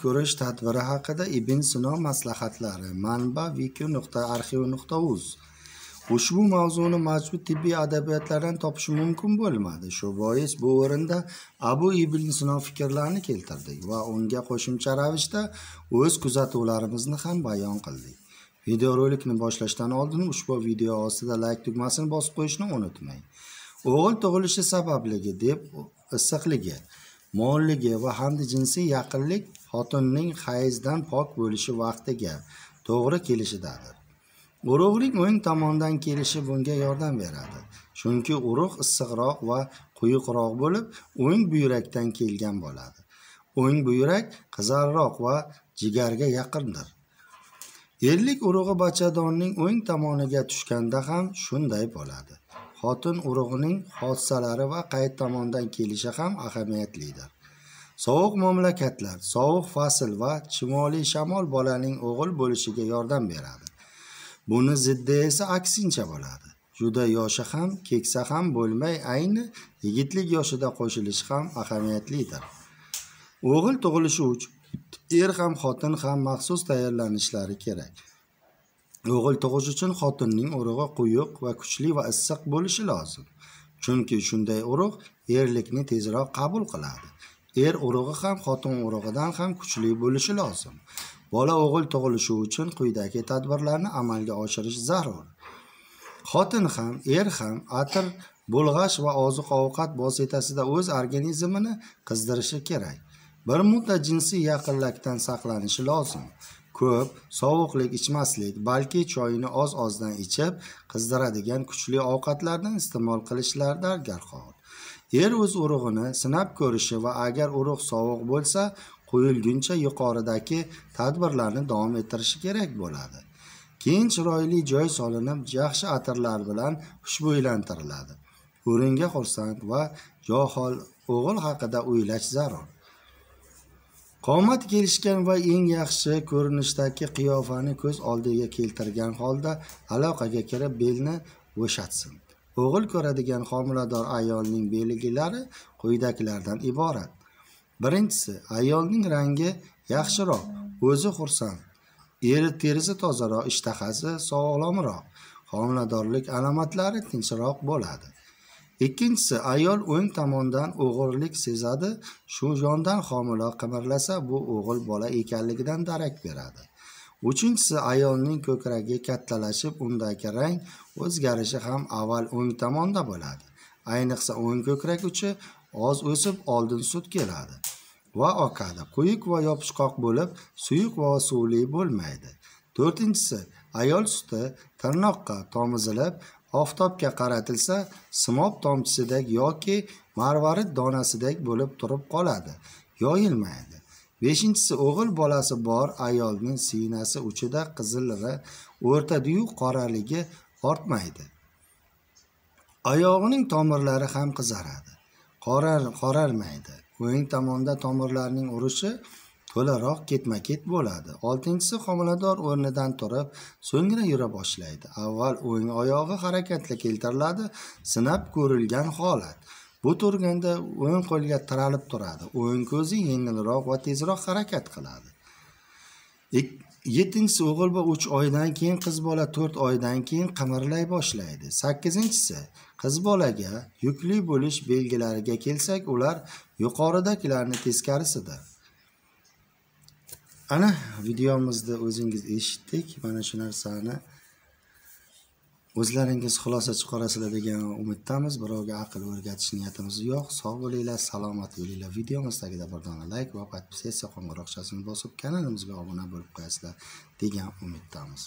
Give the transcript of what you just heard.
ko'rish tadbiri haqida ibn sino maslahatlari manba viku nuqta arxiv nuqta uz ushbu mavzuni mavjud tibbiy adabiyotlardan topish mumkin bo'lmadi shu bois bu o'rinda abu ibn sino fikrlarini keltirdik va unga qo'shimcha ravishda o'z kuzatuvlarimizni ham bayon qildik videorolikni boshlashdan oldin ushbu video ostida layk tugmasini bosib qo'yishni unutmang o'g'il tug'ilishi sababligi deb issiqligi molligi va hamda jinsiy yaqinlik xotinning hayzdan pok bo'lishi vaqtiga to'g'ri kelishidadir urug'lik o'ng tomondan kelishi bunga yordam beradi chunki urug' issiqroq va quyuqroq bo'lib o'ng buyrakdan kelgan bo'ladi o'ng buyrak qizarroq va jigarga yaqindir ellik urug'i bachadonning o'ng tomoniga tushganda ham shunday bo'ladi xotin urug'ining hodisalari va qay tomondan kelishi ham ahamiyatlidir sovuq mamlakatlar sovuq fasl va shimoliy shamol bolaning o'g'il bo'lishiga yordam beradi buni ziddi esa aksincha bo'ladi juda yoshi ham keksa ham bo'lmay ayni yigitlik yoshida qo'shilishi ham ahamiyatlidir o'g'il tug'ilishi uchun er ham xotin ham maxsus tayyorlanishlari kerak o'g'il tug'ish uchun xotinning urug'i quyuq va kuchli va issiq bo'lishi lozim chunki shunday urug' erlikni tezroq qabul qiladi er urug'i ham xotin urug'idan ham kuchli bo'lishi lozim bola o'g'il tug'ilishi uchun quyidagi tadbirlarni amalga oshirish zarur xotin ham er ham atir bulg'ash va oziq ovqat vositasida o'z organizmini qizdirishi kerak bir muddat jinsiy yaqinlikdan saqlanishi lozim ko'p sovuqlik ichmaslik balki choyni oz ozdan ichib qizdiradigan kuchli ovqatlardan iste'mol qilishlar dargarhol er o'z urug'ini sinab ko'rishi va agar urug' sovuq bo'lsa quyilguncha yuqoridagi tadbirlarni davom ettirishi kerak bo'ladi keyin chiroyli joy solinib yaxshi atirlar bilan xushbo'ylantiriladi o'ringa xursand va johil o'g'il haqida o'ylash zarur qomat kelishgan va eng yaxshi ko'rinishdagi qiyofani ko'z oldiga keltirgan holda aloqaga kirib belni bo'shatsin o'g'il ko'radigan homilador ayolning belgilari quyidagilardan iborat birinchisi ayolning rangi yaxshiroq o'zi xursand eri terisi tozaroq ishtahasi sog'lomroq homiladorlik alomatlari tinchroq bo'ladi ikkinchisi ayol o'ng tomondan o'g'irlik sezadi shu jondan homila qimirlasa bu o'g'il bola ekanligidan darak beradi uchinchisi ayolning ko'kragi kattalashib undagi rang o'zgarishi ham avval o'ng tomonda bo'ladi ayniqsa o'ng ko'krak uchi oz o'sib oldin sut keladi va oqadi quyuq va yopishqoq bo'lib suyuq va suvli bo'lmaydi to'rtinchisi ayol suti tirnoqqa tomizilib oftobga qaratilsa simob tomchisidek yoki marvarid donasidek bo'lib turib qoladi yoyilmaydi beshinchisi o'g'il bolasi bor ayolning siynasi uchida qizilig'i o'rtadiyu qoraligi ortmaydi oyog'ining tomirlari ham qizaradi qorar qorarmaydi o'ng tomonda tomirlarning urishi to'laroq ketma ket bo'ladi oltinchisi homilador o'rnidan turib so'ngra yura boshlaydi avval o'ng oyog'i harakatga keltiriladi sinab ko'rilgan holat bu turganda o'ng qo'lga tiralib turadi o'ng ko'zi yengilroq va tezroq harakat qiladi yettinchisi o'g'il va uch oydan keyin qiz bola to'rt oydan keyin qimirlay boshlaydi sakkizinchisi qiz bolaga yukli bo'lish belgilariga kelsak ular yuqoridagilarni teskarisidir ana videomizni o'zingiz eshitdik mana shu narsani o'zlaringiz xulosa chiqarasizlar degan umiddamiz birovga aql o'rgatish niyatimiz yo'q sog' bo'linglar salomat bo'linglar videomiz tagida bir dona layk va подписаться qo'ng'iroqchasini bosib kanalimizga obuna bo'lib qo'yasizlar degan umiddamiz